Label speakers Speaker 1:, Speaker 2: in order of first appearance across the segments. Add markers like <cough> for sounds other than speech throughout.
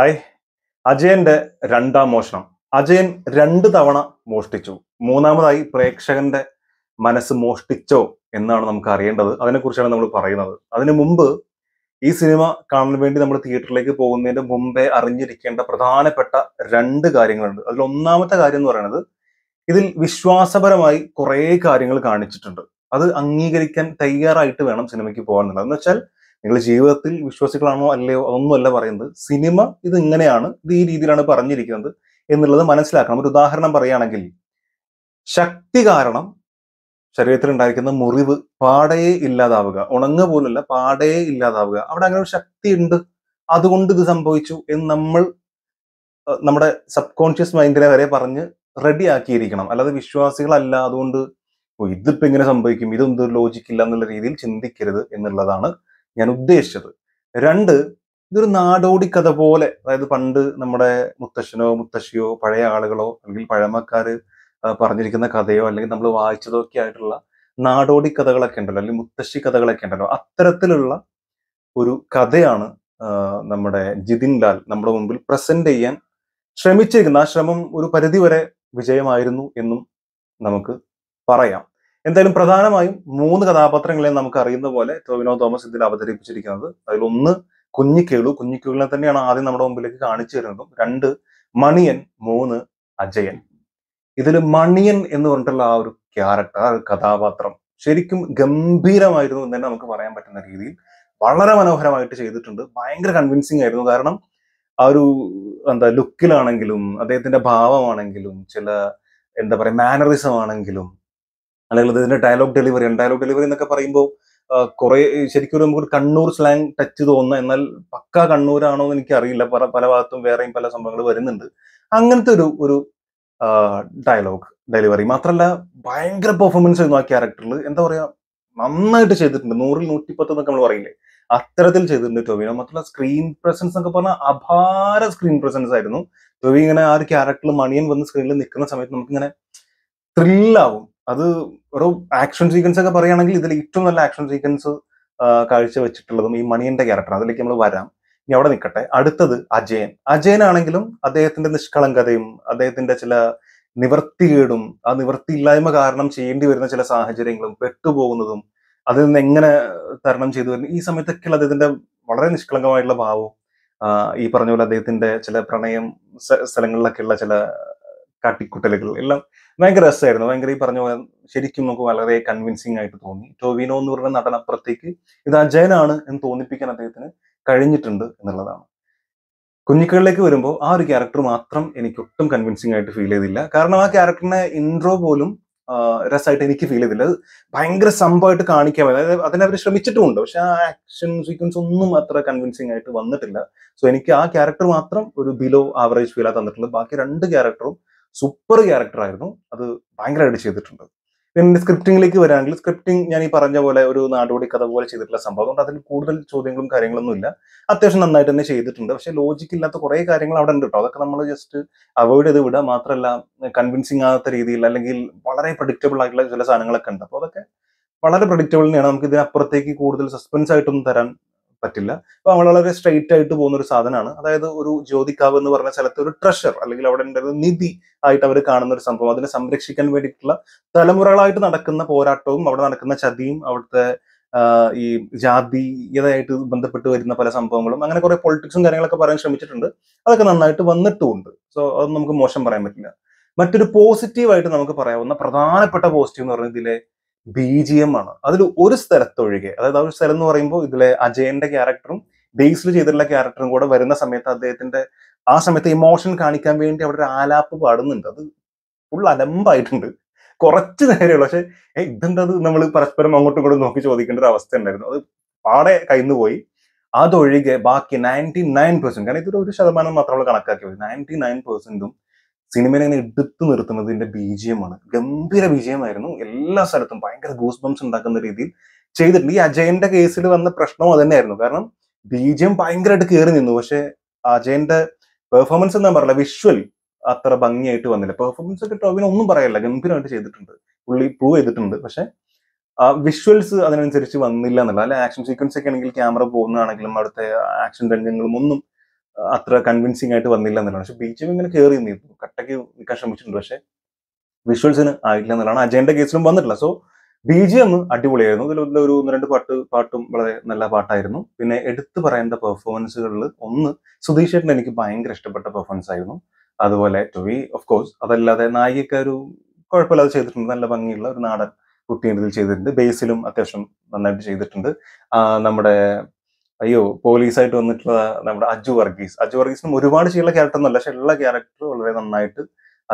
Speaker 1: hi അജയന്റെ രണ്ടാം മോഷണം അജയൻ രണ്ട് തവണ മോഷ്ടിച്ചു മൂന്നാമതായി പ്രേക്ഷകന്റെ മനസ്സ് മോഷ്ടിച്ചോ എന്നാണ് നമുക്ക് അറിയേണ്ടത് അതിനെക്കുറിച്ചാണ് നമ്മൾ പറയുന്നത് അതിനു മുമ്പ് ഈ സിനിമ കാണാൻ വേണ്ടി നമ്മൾ തിയേറ്ററിലേക്ക് പോകുന്നതിന്റെ മുമ്പേ അറിഞ്ഞിരിക്കേണ്ട പ്രധാനപ്പെട്ട രണ്ട് കാര്യങ്ങളുണ്ട് അതിൽ ഒന്നാമത്തെ കാര്യം എന്ന് പറയുന്നത് ഇതിൽ വിശ്വാസപരമായി കുറേ കാര്യങ്ങൾ കാണിച്ചിട്ടുണ്ട് അത് അംഗീകരിക്കാൻ തയ്യാറായിട്ട് വേണം സിനിമയ്ക്ക് പോകാൻ എന്ന് വെച്ചാൽ നിങ്ങൾ ജീവിതത്തിൽ വിശ്വാസികളാണോ അല്ലയോ അതൊന്നുമല്ല പറയുന്നത് സിനിമ ഇത് ഇങ്ങനെയാണ് ഇത് ഈ രീതിയിലാണ് പറഞ്ഞിരിക്കുന്നത് എന്നുള്ളത് മനസ്സിലാക്കണം ഒരു ഉദാഹരണം പറയുകയാണെങ്കിൽ ശക്തി കാരണം ശരീരത്തിൽ ഉണ്ടായിരിക്കുന്ന മുറിവ് പാടയെ ഇല്ലാതാവുക ഉണങ്ങ പോലുള്ള പാടയെ ഇല്ലാതാവുക അവിടെ അങ്ങനെ ഒരു ശക്തി ഉണ്ട് അതുകൊണ്ട് ഇത് സംഭവിച്ചു എന്ന് നമ്മൾ നമ്മുടെ സബ് കോൺഷ്യസ് മൈൻഡിനെ വരെ പറഞ്ഞ് ആക്കിയിരിക്കണം അല്ലാതെ വിശ്വാസികളല്ല അതുകൊണ്ട് ഇതിപ്പോ ഇങ്ങനെ സംഭവിക്കും ഇതൊന്നും ലോജിക്കില്ല എന്നുള്ള രീതിയിൽ ചിന്തിക്കരുത് എന്നുള്ളതാണ് ഞാൻ ഉദ്ദേശിച്ചത് രണ്ട് ഇതൊരു നാടോടി കഥ പോലെ അതായത് പണ്ട് നമ്മുടെ മുത്തശ്ശനോ മുത്തശ്ശിയോ പഴയ ആളുകളോ അല്ലെങ്കിൽ പഴമക്കാര് പറഞ്ഞിരിക്കുന്ന കഥയോ അല്ലെങ്കിൽ നമ്മൾ വായിച്ചതോ ഒക്കെ ആയിട്ടുള്ള നാടോടി കഥകളൊക്കെ ഉണ്ടല്ലോ അല്ലെങ്കിൽ മുത്തശ്ശി കഥകളൊക്കെ ഉണ്ടല്ലോ അത്തരത്തിലുള്ള ഒരു കഥയാണ് നമ്മുടെ ജിതിൻ ലാൽ നമ്മുടെ മുമ്പിൽ പ്രസന്റ് ചെയ്യാൻ ശ്രമിച്ചിരിക്കുന്ന ആ ശ്രമം ഒരു പരിധിവരെ വിജയമായിരുന്നു എന്നും നമുക്ക് പറയാം എന്തായാലും പ്രധാനമായും മൂന്ന് കഥാപാത്രങ്ങളെ നമുക്ക് അറിയുന്ന പോലെ ടോവിനോ തോമസ് ഇതിൽ അവതരിപ്പിച്ചിരിക്കുന്നത് അതിലൊന്ന് കുഞ്ഞിക്കേളു കുഞ്ഞിക്കേളിനെ തന്നെയാണ് ആദ്യം നമ്മുടെ മുമ്പിലേക്ക് കാണിച്ചു തരുന്നതും രണ്ട് മണിയൻ മൂന്ന് അജയൻ ഇതിൽ മണിയൻ എന്ന് പറഞ്ഞിട്ടുള്ള ആ ഒരു ക്യാരക്ടർ ആ ഒരു കഥാപാത്രം ശരിക്കും ഗംഭീരമായിരുന്നു എന്ന് തന്നെ നമുക്ക് പറയാൻ പറ്റുന്ന രീതിയിൽ വളരെ മനോഹരമായിട്ട് ചെയ്തിട്ടുണ്ട് ഭയങ്കര കൺവിൻസിങ് ആയിരുന്നു കാരണം ആ ഒരു എന്താ ലുക്കിലാണെങ്കിലും അദ്ദേഹത്തിന്റെ ഭാവമാണെങ്കിലും ചില എന്താ പറയുക മാനറിസം ആണെങ്കിലും അല്ലെങ്കിൽ ഇതിന്റെ ഡയലോഗ് ഡെലിവറി ഡയലോഗ് ഡെലിവറി എന്നൊക്കെ പറയുമ്പോൾ കുറെ ശരിക്കും നമുക്ക് കണ്ണൂർ സ്ലാങ് ടച്ച് തോന്നുന്ന എന്നാൽ പക്ക കണ്ണൂരാണോ എന്ന് എനിക്ക് അറിയില്ല പല പല ഭാഗത്തും വേറെയും പല സംഭവങ്ങൾ വരുന്നുണ്ട് അങ്ങനത്തെ ഒരു ഒരു ഡയലോഗ് ഡെലിവറി മാത്രമല്ല ഭയങ്കര പെർഫോമൻസ് ആയിരുന്നു ആ ക്യാരക്ടറിൽ എന്താ പറയാ നന്നായിട്ട് ചെയ്തിട്ടുണ്ട് നൂറിൽ പത്ത് എന്നൊക്കെ നമ്മൾ പറയില്ലേ അത്തരത്തിൽ ചെയ്തിട്ടുണ്ട് ടൊവിനോ മാത്രമല്ല സ്ക്രീൻ പ്രസൻസ് എന്നൊക്കെ പറഞ്ഞാൽ അപാര സ്ക്രീൻ പ്രസൻസ് ആയിരുന്നു ടൊവി ഇങ്ങനെ ആ ഒരു ക്യാരക്ടറിൽ മണിയൻ വന്ന് സ്ക്രീനിൽ നിൽക്കുന്ന സമയത്ത് നമുക്ക് ഇങ്ങനെ ത്രില്ലാവും അത് ഒരു ആക്ഷൻ സീക്വൻസ് ഒക്കെ പറയുകയാണെങ്കിൽ ഇതിൽ ഏറ്റവും നല്ല ആക്ഷൻ സീക്വൻസ് കാഴ്ച വെച്ചിട്ടുള്ളതും ഈ മണിയന്റെ ക്യാരക്ടർ അതിലേക്ക് നമ്മൾ വരാം ഇനി അവിടെ നിൽക്കട്ടെ അടുത്തത് അജയൻ അജയൻ ആണെങ്കിലും അദ്ദേഹത്തിന്റെ നിഷ്കളങ്കതയും അദ്ദേഹത്തിന്റെ ചില നിവർത്തികേടും ആ നിവർത്തിയില്ലായ്മ കാരണം ചെയ്യേണ്ടി വരുന്ന ചില സാഹചര്യങ്ങളും പെട്ടുപോകുന്നതും അതിൽ നിന്ന് എങ്ങനെ തരണം ചെയ്തു വരുന്നു ഈ സമയത്തൊക്കെയുള്ള അദ്ദേഹത്തിന്റെ വളരെ നിഷ്കളങ്കമായിട്ടുള്ള ഭാവവും ഈ പറഞ്ഞ പോലെ അദ്ദേഹത്തിന്റെ ചില പ്രണയം സ്ഥലങ്ങളിലൊക്കെയുള്ള ചില കാട്ടിക്കുട്ടലുകൾ എല്ലാം ഭയങ്കര രസമായിരുന്നു ഭയങ്കര ഈ പറഞ്ഞ പോലെ ശരിക്കും നമുക്ക് വളരെ കൺവിൻസിങ് ആയിട്ട് തോന്നി ടോവിനോ എന്ന് പറയുന്ന നടനപ്പുറത്തേക്ക് ഇത് അജയനാണ് എന്ന് തോന്നിപ്പിക്കാൻ അദ്ദേഹത്തിന് കഴിഞ്ഞിട്ടുണ്ട് എന്നുള്ളതാണ് കുഞ്ഞിക്കളിലേക്ക് വരുമ്പോൾ ആ ഒരു ക്യാരക്ടർ മാത്രം എനിക്ക് ഒട്ടും കൺവിൻസിങ് ആയിട്ട് ഫീൽ ചെയ്തില്ല കാരണം ആ ക്യാരക്ടറിനെ ഇൻട്രോ പോലും രസമായിട്ട് എനിക്ക് ഫീൽ ചെയ്തില്ല അത് ഭയങ്കര സംഭവമായിട്ട് കാണിക്കാൻ അതായത് അതിനവർ ശ്രമിച്ചിട്ടുമുണ്ട് പക്ഷെ ആ ആക്ഷൻ സീക്വൻസ് ഒന്നും അത്ര കൺവിൻസിങ് ആയിട്ട് വന്നിട്ടില്ല സോ എനിക്ക് ആ ക്യാരക്ടർ മാത്രം ഒരു ബിലോ ആവറേജ് ഫീൽ ആ തന്നിട്ടുള്ളത് ബാക്കി രണ്ട് ക്യാരക്ടറും സൂപ്പർ ക്യാരക്ടർ ആയിരുന്നു അത് ഭയങ്കരമായിട്ട് ചെയ്തിട്ടുണ്ട് പിന്നെ സ്ക്രിപ്റ്റിംഗിലേക്ക് വരാണെങ്കിൽ സ്ക്രിപ്റ്റിംഗ് ഞാൻ ഈ പറഞ്ഞ പോലെ ഒരു നാടോടി കഥ പോലെ ചെയ്തിട്ടുള്ള സംഭവം അതുകൊണ്ട് അതിൽ കൂടുതൽ ചോദ്യങ്ങളും കാര്യങ്ങളൊന്നും ഇല്ല അത്യാവശ്യം നന്നായിട്ട് തന്നെ ചെയ്തിട്ടുണ്ട് പക്ഷേ ലോജിക്ക് ഇല്ലാത്ത കുറേ കാര്യങ്ങൾ അവിടെ ഉണ്ട് കേട്ടോ അതൊക്കെ നമ്മൾ ജസ്റ്റ് അവോയ്ഡ് ചെയ്ത് വിടുക മാത്രമല്ല കൺവിൻസിങ് ആകാത്ത രീതിയിൽ അല്ലെങ്കിൽ വളരെ പ്രഡിക്റ്റബിൾ ആയിട്ടുള്ള ചില സാധനങ്ങളൊക്കെ ഉണ്ട് അപ്പോൾ അതൊക്കെ വളരെ പ്രഡിക്റ്റബിൾ തന്നെയാണ് നമുക്ക് ഇതിനപ്പുറത്തേക്ക് കൂടുതൽ സസ്പെൻസ് ആയിട്ടൊന്നും തരാൻ പറ്റില്ല അപ്പൊ നമ്മൾ വളരെ സ്ട്രെയിറ്റ് ആയിട്ട് പോകുന്ന ഒരു സാധനമാണ് അതായത് ഒരു ജ്യോതിക്കാവ് എന്ന് പറഞ്ഞ സ്ഥലത്ത് ഒരു ട്രഷർ അല്ലെങ്കിൽ അവിടെ ഉണ്ടായിരുന്ന നിധി ആയിട്ട് അവർ കാണുന്ന ഒരു സംഭവം അതിനെ സംരക്ഷിക്കാൻ വേണ്ടിയിട്ടുള്ള തലമുറകളായിട്ട് നടക്കുന്ന പോരാട്ടവും അവിടെ നടക്കുന്ന ചതിയും അവിടുത്തെ ഈ ജാതീയതയായിട്ട് ബന്ധപ്പെട്ട് വരുന്ന പല സംഭവങ്ങളും അങ്ങനെ കുറെ പൊളിറ്റിക്സും കാര്യങ്ങളൊക്കെ പറയാൻ ശ്രമിച്ചിട്ടുണ്ട് അതൊക്കെ നന്നായിട്ട് വന്നിട്ടുമുണ്ട് സോ അത് നമുക്ക് മോശം പറയാൻ പറ്റില്ല മറ്റൊരു പോസിറ്റീവായിട്ട് നമുക്ക് പറയാവുന്ന പ്രധാനപ്പെട്ട പോസിറ്റീവ് എന്ന് പറയുന്നത് ഇതിലെ ബി ജി എം ആണ് അതിൽ ഒരു സ്ഥലത്തൊഴികെ അതായത് ആ ഒരു സ്ഥലം എന്ന് പറയുമ്പോൾ ഇതിലെ അജയന്റെ ക്യാരക്ടറും ബേസിൽ ചെയ്തിട്ടുള്ള ക്യാരക്ടറും കൂടെ വരുന്ന സമയത്ത് അദ്ദേഹത്തിന്റെ ആ സമയത്ത് ഇമോഷൻ കാണിക്കാൻ വേണ്ടി അവിടെ ഒരു ആലാപ്പ് പാടുന്നുണ്ട് അത് ഫുൾ അലമ്പായിട്ടുണ്ട് കുറച്ച് നേരമുള്ളൂ പക്ഷെ ഇതെന്തത് നമ്മൾ പരസ്പരം അങ്ങോട്ടും ഇങ്ങോട്ടും നോക്കി ചോദിക്കേണ്ട ഒരു അവസ്ഥ ഉണ്ടായിരുന്നു അത് പാടെ കയ്യിൽ പോയി അതൊഴികെ ബാക്കി നയൻറ്റി നയൻ പെർസെന്റ് കാരണം ഇതൊരു ഒരു ശതമാനം മാത്രമേ കണക്കാക്കിയത് നയൻറ്റി നയൻ പെർസെന്റും സിനിമയിൽ അങ്ങനെ എടുത്തു നിർത്തുന്നതിന്റെ ബീജിയമാണ് ഗംഭീര വിജയമായിരുന്നു എല്ലാ സ്ഥലത്തും ഭയങ്കര ഗൂസ് ബംസ് ഉണ്ടാക്കുന്ന രീതിയിൽ ചെയ്തിട്ടുണ്ട് ഈ അജയന്റെ കേസിൽ വന്ന പ്രശ്നവും അതുതന്നെയായിരുന്നു കാരണം ബീജിയം ഭയങ്കരമായിട്ട് കയറി നിന്നു പക്ഷെ അജയന്റെ പെർഫോമൻസ് എന്ന് പറയില്ല വിഷ്വൽ അത്ര ഭംഗിയായിട്ട് വന്നില്ല പെർഫോമൻസ് ഒക്കെ ടോവിന് ഒന്നും പറയല്ല ഗംഭീരമായിട്ട് ചെയ്തിട്ടുണ്ട് പുള്ളി പ്രൂവ് ചെയ്തിട്ടുണ്ട് പക്ഷെ വിഷ്വൽസ് അതിനനുസരിച്ച് വന്നില്ല എന്നുള്ള അല്ലെ ആക്ഷൻ സീക്വൻസ് ഒക്കെ ആണെങ്കിൽ ക്യാമറ പോകുന്നതാണെങ്കിലും അവിടുത്തെ ആക്ഷൻ രംഗങ്ങളും ഒന്നും അത്ര കൺവിൻസിങ് ആയിട്ട് വന്നില്ല എന്നുള്ളതാണ് പക്ഷെ ബി ജെ പി ഇങ്ങനെ കയറി നിന്നു കട്ടയ്ക്ക് നിൽക്കാൻ ശ്രമിച്ചിട്ടുണ്ട് പക്ഷെ വിഷ്വൽസിന് ആയിട്ടില്ല എന്നുള്ളതാണ് അജയന്റെ കേസിലും വന്നിട്ടില്ല സോ ബി ജി ഒന്ന് അടിപൊളിയായിരുന്നു ഇതിൽ ഒരു ഒന്ന് രണ്ട് പാട്ട് പാട്ടും വളരെ നല്ല പാട്ടായിരുന്നു പിന്നെ എടുത്തു പറയേണ്ട പെർഫോമൻസുകളിൽ ഒന്ന് സുധീഷ് ചേട്ടൻ എനിക്ക് ഭയങ്കര ഇഷ്ടപ്പെട്ട പെർഫോമൻസ് ആയിരുന്നു അതുപോലെ ടൊവി ഓഫ് കോഴ്സ് അതല്ലാതെ നായികയ്ക്ക് ഒരു കുഴപ്പമില്ലാതെ ചെയ്തിട്ടുണ്ട് നല്ല ഭംഗിയുള്ള ഒരു നാടൻ കുട്ടിയുടെ ചെയ്തിട്ടുണ്ട് ബേസിലും അത്യാവശ്യം നന്നായിട്ട് ചെയ്തിട്ടുണ്ട് നമ്മുടെ അയ്യോ പോലീസായിട്ട് വന്നിട്ടുള്ള നമ്മുടെ അജു വർഗീസ് അജു വർഗീസിനും ഒരുപാട് ചെയ്യുന്ന ക്യാരക്ടർ ഒന്നല്ല പക്ഷേ എല്ലാ ക്യാരക്ടർ വളരെ നന്നായിട്ട്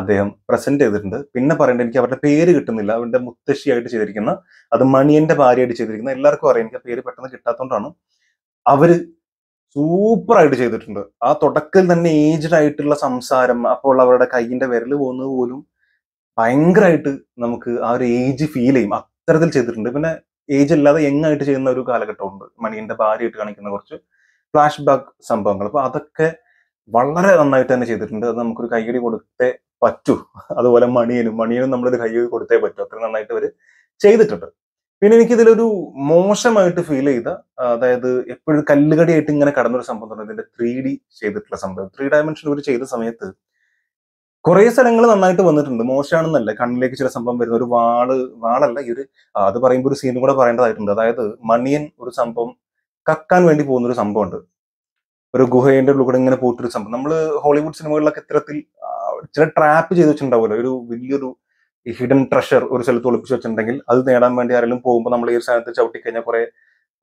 Speaker 1: അദ്ദേഹം പ്രസന്റ് ചെയ്തിട്ടുണ്ട് പിന്നെ പറയേണ്ട എനിക്ക് അവരുടെ പേര് കിട്ടുന്നില്ല അവരുടെ മുത്തശ്ശിയായിട്ട് ചെയ്തിരിക്കുന്ന അത് മണിയന്റെ ഭാര്യയായിട്ട് ചെയ്തിരിക്കുന്ന എല്ലാവർക്കും അറിയാം എനിക്ക് ആ പേര് പെട്ടെന്ന് കിട്ടാത്തതുകൊണ്ടാണ് അവര് സൂപ്പർ ആയിട്ട് ചെയ്തിട്ടുണ്ട് ആ തുടക്കത്തിൽ തന്നെ ഏജ്ഡ് ആയിട്ടുള്ള സംസാരം അപ്പോൾ അവരുടെ കൈയിന്റെ വിരൽ പോകുന്നത് പോലും ഭയങ്കരമായിട്ട് നമുക്ക് ആ ഒരു ഏജ് ഫീൽ ചെയ്യും അത്തരത്തിൽ ചെയ്തിട്ടുണ്ട് പിന്നെ ഏജ് ഇല്ലാതെ യങ്ങായിട്ട് ചെയ്യുന്ന ഒരു കാലഘട്ടമുണ്ട് മണിയന്റെ ഭാര്യയായിട്ട് കാണിക്കുന്ന കുറച്ച് ഫ്ലാഷ് ബാക്ക് സംഭവങ്ങൾ അപ്പൊ അതൊക്കെ വളരെ നന്നായിട്ട് തന്നെ ചെയ്തിട്ടുണ്ട് അത് നമുക്കൊരു കയ്യടി കൊടുത്തേ പറ്റൂ അതുപോലെ മണിയനും മണിയനും നമ്മളൊരു കയ്യടി കൊടുത്തേ പറ്റൂ അത്ര നന്നായിട്ട് അവര് ചെയ്തിട്ടുണ്ട് പിന്നെ എനിക്ക് ഇതിലൊരു മോശമായിട്ട് ഫീൽ ചെയ്ത അതായത് എപ്പോഴും കല്ലുകടിയായിട്ട് ഇങ്ങനെ കടന്നൊരു സംഭവം ഇതിന്റെ ത്രീ ഡി ചെയ്തിട്ടുള്ള സംഭവം ത്രീ ഡയമെൻഷൻ ഒരു ചെയ്ത സമയത്ത് കുറെ സ്ഥലങ്ങൾ നന്നായിട്ട് വന്നിട്ടുണ്ട് മോശമാണെന്നല്ല കണ്ണിലേക്ക് ചില സംഭവം വരുന്ന ഒരു വാള് വാളല്ല ഈ ഒരു അത് പറയുമ്പോൾ ഒരു സീനും കൂടെ പറയേണ്ടതായിട്ടുണ്ട് അതായത് മണിയൻ ഒരു സംഭവം കക്കാൻ വേണ്ടി പോകുന്ന ഒരു സംഭവമുണ്ട് ഒരു ഗുഹേന്റെ ഉള്ളിൽ കൂടെ ഇങ്ങനെ പോയിട്ടൊരു സംഭവം നമ്മൾ ഹോളിവുഡ് സിനിമകളിലൊക്കെ ഇത്തരത്തിൽ ചില ട്രാപ്പ് ചെയ്ത് വെച്ചിട്ടുണ്ടാവുമല്ലോ ഒരു വലിയൊരു ഹിഡൻ ട്രഷർ ഒരു സ്ഥലത്ത് ഒളിപ്പിച്ച് വെച്ചിട്ടുണ്ടെങ്കിൽ അത് നേടാൻ വേണ്ടി ആരെങ്കിലും പോകുമ്പോൾ നമ്മൾ ഈ ഒരു സ്ഥലത്ത് ചവിട്ടിക്കഴിഞ്ഞാൽ കുറെ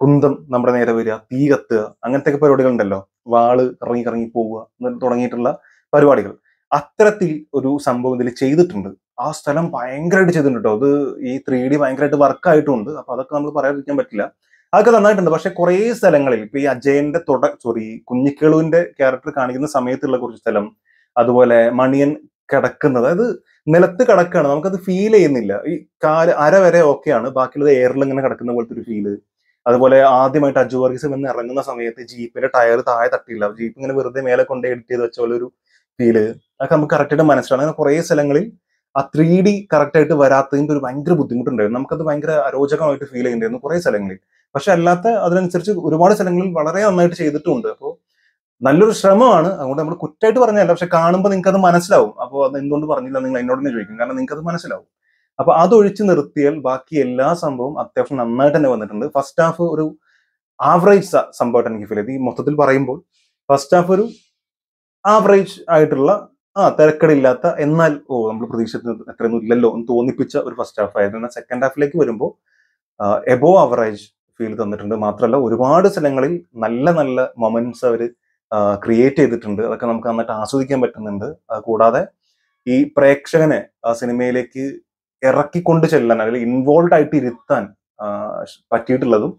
Speaker 1: കുന്തം നമ്മുടെ നേരെ വരിക തീ കത്തുക അങ്ങനത്തെ പരിപാടികൾ ഉണ്ടല്ലോ വാള് കറങ്ങി കറങ്ങി പോവുക തുടങ്ങിയിട്ടുള്ള പരിപാടികൾ അത്തരത്തിൽ ഒരു സംഭവം ഇതിൽ ചെയ്തിട്ടുണ്ട് ആ സ്ഥലം ഭയങ്കരമായിട്ട് ചെയ്തിട്ടുണ്ട് കേട്ടോ അത് ഈ ത്രീ ഡി ഭയങ്കരമായിട്ട് വർക്കായിട്ടുണ്ട് അപ്പൊ അതൊക്കെ നമ്മൾ പറയാതിരിക്കാൻ പറ്റില്ല അതൊക്കെ നന്നായിട്ടുണ്ട് പക്ഷെ കുറേ സ്ഥലങ്ങളിൽ ഇപ്പൊ ഈ അജയന്റെ തുട സോറി കുഞ്ഞിക്കേളുവിന്റെ ക്യാരക്ടർ കാണിക്കുന്ന സമയത്തുള്ള കുറച്ച് സ്ഥലം അതുപോലെ മണിയൻ കിടക്കുന്നത് അതായത് നിലത്ത് കിടക്കുകയാണ് നമുക്കത് ഫീൽ ചെയ്യുന്നില്ല ഈ കാല് അര വരെ ഓക്കെയാണ് ബാക്കിയുള്ളത് എയറിൽ ഇങ്ങനെ കിടക്കുന്ന പോലത്തെ ഒരു ഫീല് അതുപോലെ ആദ്യമായിട്ട് അജു വർഗീസ് വന്ന് ഇറങ്ങുന്ന സമയത്ത് ജീപ്പിന്റെ ടയർ താഴെ തട്ടിയില്ല ജീപ്പ് ഇങ്ങനെ വെറുതെ മേലെ കൊണ്ട് എഡിറ്റ് ചെയ്ത് വെച്ച പോലെ ഒരു ഫീല് അതൊക്കെ നമുക്ക് കറക്റ്റായിട്ട് മനസ്സിലാണ് അങ്ങനെ കുറേ സ്ഥലങ്ങളിൽ ആ ത്രീ ഡി കറക്റ്റായിട്ട് വരാത്തതിൻ്റെ ഒരു ഭയങ്കര ബുദ്ധിമുട്ടുണ്ടായിരുന്നു നമുക്കത് ഭയങ്കര അരോചകമായിട്ട് ഫീൽ ചെയ്യുന്നുണ്ടായിരുന്നു കുറേ സ്ഥലങ്ങളിൽ പക്ഷെ അല്ലാത്ത അതിനനുസരിച്ച് ഒരുപാട് സ്ഥലങ്ങളിൽ വളരെ നന്നായിട്ട് ചെയ്തിട്ടുണ്ട് അപ്പോൾ നല്ലൊരു ശ്രമമാണ് അതുകൊണ്ട് നമ്മൾ കുറ്റമായിട്ട് പറഞ്ഞല്ല പക്ഷെ കാണുമ്പോൾ നിങ്ങൾക്ക് അത് മനസ്സിലാവും അപ്പോൾ അത് എന്തുകൊണ്ട് പറഞ്ഞില്ല നിങ്ങൾ എന്നോട് തന്നെ ചോദിക്കും കാരണം നിങ്ങൾക്ക് അത് മനസ്സിലാവും അപ്പൊ അതൊഴിച്ച് നിർത്തിയാൽ ബാക്കി എല്ലാ സംഭവം അത്യാവശ്യം നന്നായിട്ട് തന്നെ വന്നിട്ടുണ്ട് ഫസ്റ്റ് ഹാഫ് ഒരു ആവറേജ് സംഭവമായിട്ട് എനിക്ക് ഫീൽ ചെയ്ത് ഈ മൊത്തത്തിൽ പറയുമ്പോൾ ഫസ്റ്റ് ഹാഫ് ഒരു ആവറേജ് ആയിട്ടുള്ള ആ തിരക്കടില്ലാത്ത എന്നാൽ ഓ നമ്മൾ പ്രതീക്ഷിച്ചത് അത്രയൊന്നും ഇല്ലല്ലോ എന്ന് തോന്നിപ്പിച്ച ഒരു ഫസ്റ്റ് ഹാഫ് ആയിരുന്നു എന്നാൽ സെക്കൻഡ് ഹാഫിലേക്ക് വരുമ്പോൾ എബോ അവറേജ് ഫീൽ തന്നിട്ടുണ്ട് മാത്രമല്ല ഒരുപാട് സ്ഥലങ്ങളിൽ നല്ല നല്ല മൊമെന്റ്സ് അവർ ക്രിയേറ്റ് ചെയ്തിട്ടുണ്ട് അതൊക്കെ നമുക്ക് നന്നായിട്ട് ആസ്വദിക്കാൻ പറ്റുന്നുണ്ട് കൂടാതെ ഈ പ്രേക്ഷകനെ ആ സിനിമയിലേക്ക് ഇറക്കിക്കൊണ്ട് ചെല്ലാൻ അല്ലെങ്കിൽ ഇൻവോൾവ് ആയിട്ട് ഇരുത്താൻ പറ്റിയിട്ടുള്ളതും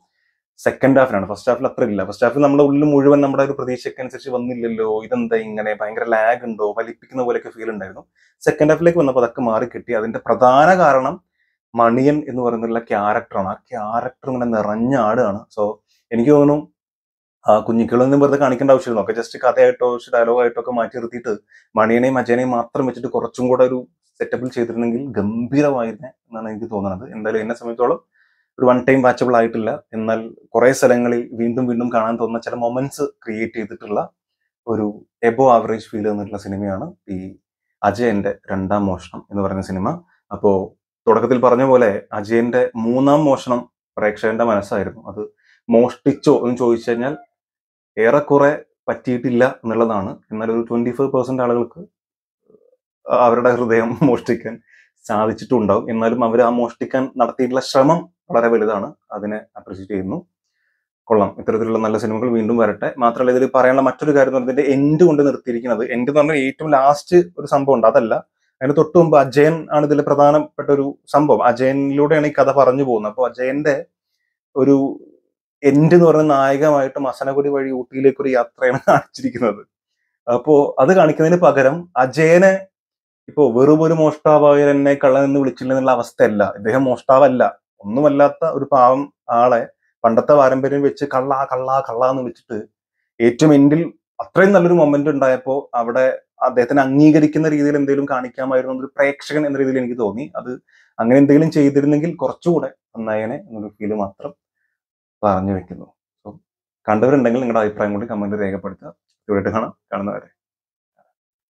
Speaker 1: സെക്കൻഡ് ഹാഫിലാണ് ഫസ്റ്റ് ഹാഫിൽ അത്ര ഇല്ല ഫസ്റ്റ് ഹാഫിൽ നമ്മുടെ ഉള്ളിൽ മുഴുവൻ നമ്മുടെ ഒരു പ്രതീക്ഷയ്ക്ക് അനുസരിച്ച് വന്നില്ലല്ലോ ഇതെന്താ ഇങ്ങനെ ഭയങ്കര ലാഗ് ഉണ്ടോ വലിപ്പിക്കുന്ന പോലെയൊക്കെ ഫീൽ ഉണ്ടായിരുന്നു സെക്കൻഡ് ഹാഫിലേക്ക് വന്നപ്പോൾ അതൊക്കെ മാറി കിട്ടി അതിന്റെ പ്രധാന കാരണം മണിയൻ എന്ന് പറയുന്നുള്ള ക്യാരക്ടറാണ് ആ ക്യാരക്ടർ ഇങ്ങനെ ആടാണ് സോ എനിക്ക് തോന്നുന്നു കുഞ്ഞിക്കളൊന്നും വെറുതെ കാണിക്കേണ്ട ആവശ്യമില്ല ഒക്കെ ജസ്റ്റ് കഥയായിട്ടോ ഡയലോഗായിട്ടോ ഒക്കെ മാറ്റി നിർത്തിയിട്ട് മണിയനെയും അജയനെയും മാത്രം വെച്ചിട്ട് കുറച്ചും കൂടെ ഒരു സെറ്റപ്പിൽ ചെയ്തിരുന്നെങ്കിൽ ഗംഭീരമായിരുന്നെ എന്നാണ് എനിക്ക് തോന്നുന്നത് എന്തായാലും എന്നെ സംബന്ധിച്ചോളം ഒരു വൺ ടൈം വാച്ചബിൾ ആയിട്ടില്ല എന്നാൽ കുറേ സ്ഥലങ്ങളിൽ വീണ്ടും വീണ്ടും കാണാൻ തോന്നുന്ന ചില മൊമെന്റ്സ് ക്രിയേറ്റ് ചെയ്തിട്ടുള്ള ഒരു എബോ ആവറേജ് ഫീൽ തന്നിട്ടുള്ള സിനിമയാണ് ഈ അജയന്റെ രണ്ടാം മോഷണം എന്ന് പറയുന്ന സിനിമ അപ്പോ തുടക്കത്തിൽ പറഞ്ഞ പോലെ അജയന്റെ മൂന്നാം മോഷണം പ്രേക്ഷകന്റെ മനസ്സായിരുന്നു അത് മോഷ്ടിച്ചോ എന്ന് ചോദിച്ചു കഴിഞ്ഞാൽ ഏറെക്കുറെ പറ്റിയിട്ടില്ല എന്നുള്ളതാണ് എന്നാൽ ഒരു ട്വന്റി ഫൈവ് പെർസെന്റ് ആളുകൾക്ക് അവരുടെ ഹൃദയം <laughs> മോഷ്ടിക്കാൻ സാധിച്ചിട്ടുണ്ടാവും എന്നാലും അവർ ആ മോഷ്ടിക്കാൻ നടത്തിയിട്ടുള്ള ശ്രമം വളരെ വലുതാണ് അതിനെ അപ്രീഷിയേറ്റ് ചെയ്യുന്നു കൊള്ളാം ഇത്തരത്തിലുള്ള നല്ല സിനിമകൾ വീണ്ടും വരട്ടെ മാത്രമല്ല ഇതിൽ പറയാനുള്ള മറ്റൊരു കാര്യം എന്ന് പറഞ്ഞാൽ എൻഡ് കൊണ്ട് നിർത്തിയിരിക്കുന്നത് എൻഡ് എന്ന് പറഞ്ഞാൽ ഏറ്റവും ലാസ്റ്റ് ഒരു സംഭവം ഉണ്ട് അതല്ല അതിന് തൊട്ട് മുമ്പ് അജയൻ ആണ് ഇതിൽ പ്രധാനപ്പെട്ട ഒരു സംഭവം അജയനിലൂടെയാണ് ഈ കഥ പറഞ്ഞു പോകുന്നത് അപ്പോൾ അജയന്റെ ഒരു എൻഡ് എന്ന് പറയുന്ന നായകമായിട്ട് മസനഗുടി വഴി ഊട്ടിയിലേക്ക് ഒരു യാത്രയാണ് <laughs> കാണിച്ചിരിക്കുന്നത് അപ്പോൾ അത് കാണിക്കുന്നതിന് പകരം അജയനെ ഇപ്പോ വെറും ഒരു മോഷ്ടാവായ എന്നെ കള്ളനെന്ന് വിളിച്ചില്ല എന്നുള്ള അവസ്ഥയല്ല ഇദ്ദേഹം മോഷ്ടാവല്ല ഒന്നുമല്ലാത്ത ഒരു പാവം ആളെ പണ്ടത്തെ പാരമ്പര്യം വെച്ച് കള്ളാ കള്ളാ കള്ളാ എന്ന് വെച്ചിട്ട് ഏറ്റവും എൻഡിൽ അത്രയും നല്ലൊരു മൊമെന്റ് ഉണ്ടായപ്പോൾ അവിടെ അദ്ദേഹത്തിന് അംഗീകരിക്കുന്ന രീതിയിൽ എന്തെങ്കിലും കാണിക്കാമായിരുന്നു ഒരു പ്രേക്ഷകൻ എന്ന രീതിയിൽ എനിക്ക് തോന്നി അത് അങ്ങനെ എന്തെങ്കിലും ചെയ്തിരുന്നെങ്കിൽ കുറച്ചുകൂടെ നന്നായനെ എന്നൊരു ഫീല് മാത്രം പറഞ്ഞു വെക്കുന്നു സോ കണ്ടവരുണ്ടെങ്കിൽ നിങ്ങളുടെ അഭിപ്രായം കൂടി കമന്റ് രേഖപ്പെടുത്തുക ഇവിടെ കാണാം കാണുന്നവരെ